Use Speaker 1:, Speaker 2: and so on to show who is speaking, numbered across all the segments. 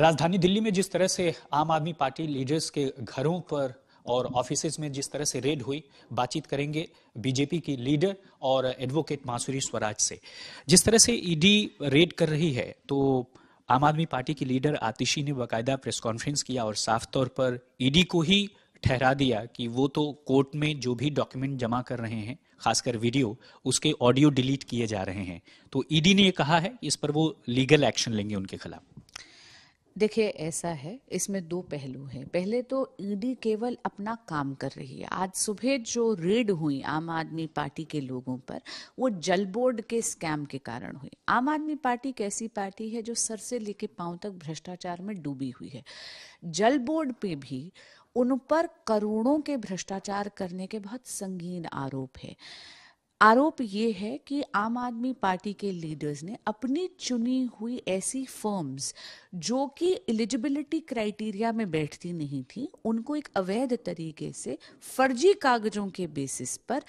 Speaker 1: राजधानी दिल्ली में जिस तरह से आम आदमी पार्टी लीडर्स के घरों पर और ऑफिस में जिस तरह से रेड हुई बातचीत करेंगे बीजेपी की लीडर और एडवोकेट मासुरी स्वराज से जिस तरह से ईडी e रेड कर रही है तो आम आदमी पार्टी की लीडर आतिशी ने बाकायदा प्रेस कॉन्फ्रेंस किया और साफ तौर पर ईडी e को ही ठहरा दिया कि वो तो कोर्ट में जो भी डॉक्यूमेंट जमा कर रहे हैं खासकर वीडियो उसके ऑडियो डिलीट किए जा रहे हैं तो ईडी e ने ये कहा है इस पर वो लीगल एक्शन लेंगे उनके खिलाफ
Speaker 2: देखिए ऐसा है इसमें दो पहलू हैं पहले तो ईडी केवल अपना काम कर रही है आज सुबह जो रेड हुई आम आदमी पार्टी के लोगों पर वो जल बोर्ड के स्कैम के कारण हुई आम आदमी पार्टी एक ऐसी पार्टी है जो सर से लेके पांव तक भ्रष्टाचार में डूबी हुई है जल बोर्ड पे भी उन पर करोड़ों के भ्रष्टाचार करने के बहुत संगीन आरोप है आरोप ये है कि आम आदमी पार्टी के लीडर्स ने अपनी चुनी हुई ऐसी फर्म्स जो कि एलिजिबिलिटी क्राइटेरिया में बैठती नहीं थी उनको एक अवैध तरीके से फर्जी कागजों के बेसिस पर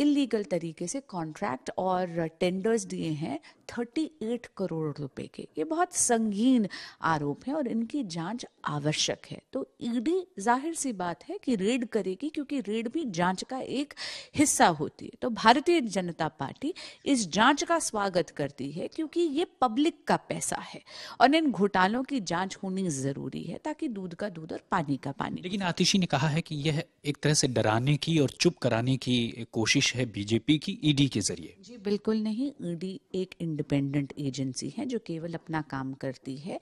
Speaker 2: इलीगल तरीके से कॉन्ट्रैक्ट और टेंडर्स दिए हैं 38 करोड़ रुपए के ये बहुत संगीन आरोप है और इनकी जांच आवश्यक है तो ईडी e जाहिर सी बात है कि रेड करेगी क्योंकि रेड भी जांच का एक हिस्सा होती है तो भारतीय जनता पार्टी इस जांच का स्वागत करती है क्योंकि ये पब्लिक का पैसा है और इन घोटालों की जांच होनी जरूरी है ताकि दूध का दूध और पानी का पानी
Speaker 1: लेकिन आतिशी ने कहा है कि यह एक तरह से डराने की और चुप कराने की कोशिश है बीजेपी की ईडी e के जरिए
Speaker 2: जी बिल्कुल नहीं ईडी e एक इंडिया इंडिपेंडेंट एजेंसी है जो केवल अपना काम करती है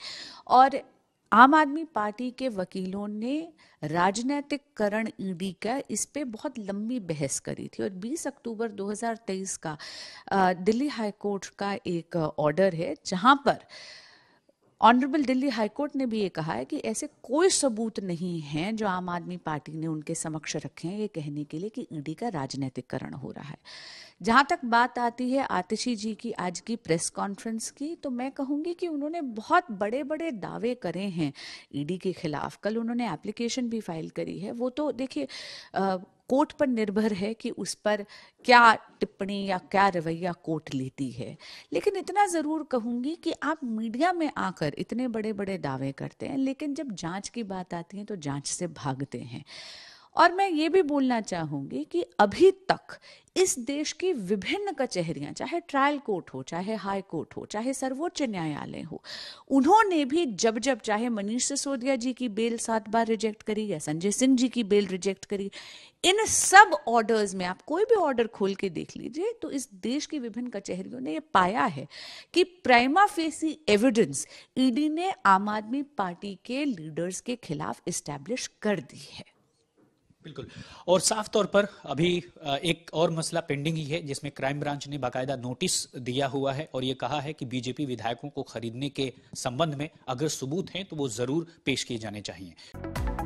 Speaker 2: और आम आदमी पार्टी के वकीलों ने राजनैतिक करण ईडी का इस पर बहुत लंबी बहस करी थी और 20 अक्टूबर 2023 का दिल्ली हाईकोर्ट का एक ऑर्डर है जहां पर ऑनरेबल दिल्ली हाईकोर्ट ने भी ये कहा है कि ऐसे कोई सबूत नहीं हैं जो आम आदमी पार्टी ने उनके समक्ष रखे हैं ये कहने के लिए कि ईडी का राजनीतिकरण हो रहा है जहाँ तक बात आती है आतिशी जी की आज की प्रेस कॉन्फ्रेंस की तो मैं कहूँगी कि उन्होंने बहुत बड़े बड़े दावे करे हैं ईडी के खिलाफ कल उन्होंने एप्लीकेशन भी फाइल करी है वो तो देखिए कोर्ट पर निर्भर है कि उस पर क्या टिप्पणी या क्या रवैया कोर्ट लेती है लेकिन इतना ज़रूर कहूँगी कि आप मीडिया में आकर इतने बड़े बड़े दावे करते हैं लेकिन जब जांच की बात आती है तो जांच से भागते हैं और मैं ये भी बोलना चाहूँगी कि अभी तक इस देश की विभिन्न कचहरियां चाहे ट्रायल कोर्ट हो चाहे हाई कोर्ट हो चाहे सर्वोच्च न्यायालय हो उन्होंने भी जब जब चाहे मनीष सिसोदिया जी की बेल सात बार रिजेक्ट करी या संजय सिंह जी की बेल रिजेक्ट करी इन सब ऑर्डर्स में आप कोई भी ऑर्डर खोल के देख लीजिए तो इस देश की विभिन्न कचहरियों ने यह पाया है कि प्राइमा फेसी एविडेंस ईडी ने आम आदमी पार्टी के लीडर्स के खिलाफ इस्टेब्लिश कर दी है
Speaker 1: बिल्कुल और साफ तौर पर अभी एक और मसला पेंडिंग ही है जिसमें क्राइम ब्रांच ने बाकायदा नोटिस दिया हुआ है और ये कहा है कि बीजेपी विधायकों को खरीदने के संबंध में अगर सबूत हैं तो वो जरूर पेश किए जाने चाहिए